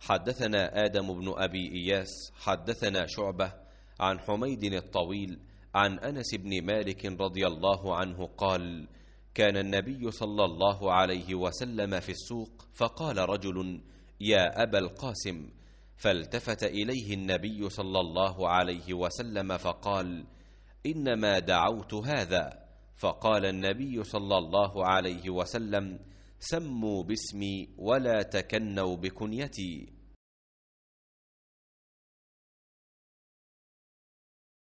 حدثنا آدم بن أبي إياس حدثنا شعبة عن حميد الطويل عن أنس بن مالك رضي الله عنه قال كان النبي صلى الله عليه وسلم في السوق فقال رجل يا أبا القاسم فالتفت إليه النبي صلى الله عليه وسلم فقال إنما دعوت هذا فقال النبي صلى الله عليه وسلم سموا باسمي ولا تكنوا بكنيتي